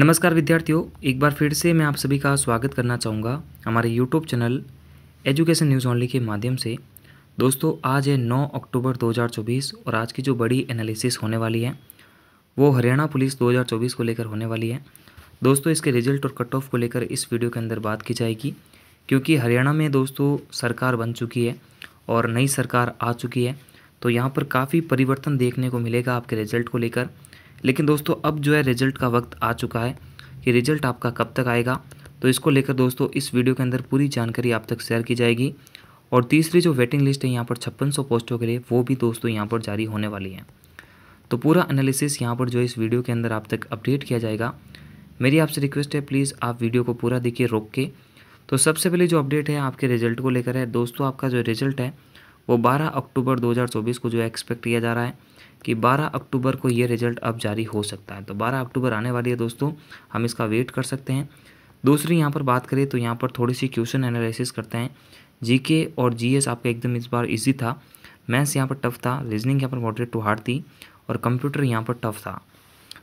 नमस्कार विद्यार्थियों एक बार फिर से मैं आप सभी का स्वागत करना चाहूँगा हमारे YouTube channel Education News Only के माध्यम से दोस्तों आज है 9 अक्टूबर 2024 और आज की जो बड़ी एनालिसिस होने वाली है वो हरियाणा पुलिस 2024 को लेकर होने वाली है दोस्तों इसके रिजल्ट और कट ऑफ को लेकर इस वीडियो के अंदर बात की जाएगी क्योंकि हरियाणा में दोस्तों सरकार बन चुकी है और नई सरकार आ चुकी है तो यहाँ पर काफ़ी परिवर्तन देखने को मिलेगा आपके रिजल्ट को लेकर लेकिन दोस्तों अब जो है रिजल्ट का वक्त आ चुका है कि रिजल्ट आपका कब तक आएगा तो इसको लेकर दोस्तों इस वीडियो के अंदर पूरी जानकारी आप तक शेयर की जाएगी और तीसरी जो वेटिंग लिस्ट है यहाँ पर छप्पन पोस्टों के लिए वो भी दोस्तों यहाँ पर जारी होने वाली है तो पूरा एनालिसिस यहाँ पर जो इस वीडियो के अंदर आप तक अपडेट किया जाएगा मेरी आपसे रिक्वेस्ट है प्लीज़ आप वीडियो को पूरा देखिए रोक के तो सबसे पहले जो अपडेट है आपके रिजल्ट को लेकर है दोस्तों आपका जो रिजल्ट है वो 12 अक्टूबर 2024 को जो एक्सपेक्ट किया जा रहा है कि 12 अक्टूबर को ये रिजल्ट अब जारी हो सकता है तो 12 अक्टूबर आने वाली है दोस्तों हम इसका वेट कर सकते हैं दूसरी यहाँ पर बात करें तो यहाँ पर थोड़ी सी क्वेश्चन एनालिसिस करते हैं जीके और जीएस आपका एकदम इस बार इजी था मैथ्स यहाँ पर टफ था रीजनिंग यहाँ पर मॉडरेट टू हार्ड थी और कंप्यूटर यहाँ पर टफ था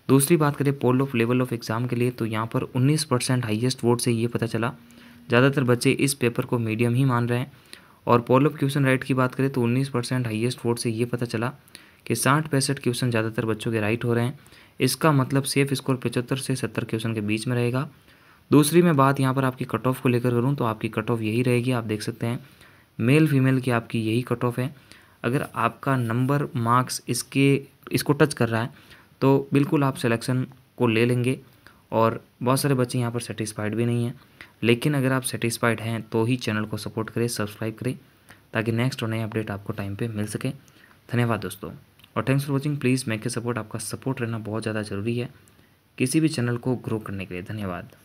दूसरी बात करें पोल ऑफ लेवल ऑफ एग्ज़ाम के लिए तो यहाँ पर 19 परसेंट हाइएस्ट वोट से ये पता चला ज़्यादातर बच्चे इस पेपर को मीडियम ही मान रहे हैं और पॉलअप क्वेश्चन राइट की बात करें तो उन्नीस परसेंट हाइएस्ट वोट से ये पता चला कि साठ पैंसठ क्वेश्चन ज़्यादातर बच्चों के राइट हो रहे हैं इसका मतलब सेफ स्कोर पचहत्तर से सत्तर क्वेश्चन के बीच में रहेगा दूसरी मैं बात यहाँ पर आपकी कट ऑफ को लेकर करूँ तो आपकी कट ऑफ यही रहेगी आप देख सकते हैं मेल फीमेल की आपकी यही कट ऑफ है अगर आपका नंबर मार्क्स इसके इसको टच कर रहा है तो बिल्कुल आप सिलेक्शन को ले लेंगे और बहुत सारे बच्चे यहाँ पर सेटिस्फाइड भी नहीं हैं लेकिन अगर आप सेटिस्फाइड हैं तो ही चैनल को सपोर्ट करें सब्सक्राइब करें ताकि नेक्स्ट और नए अपडेट आपको टाइम पे मिल सके धन्यवाद दोस्तों और थैंक्स फॉर वॉचिंग प्लीज़ मैके सपोर्ट आपका सपोर्ट रहना बहुत ज़्यादा ज़रूरी है किसी भी चैनल को ग्रो करने के लिए धन्यवाद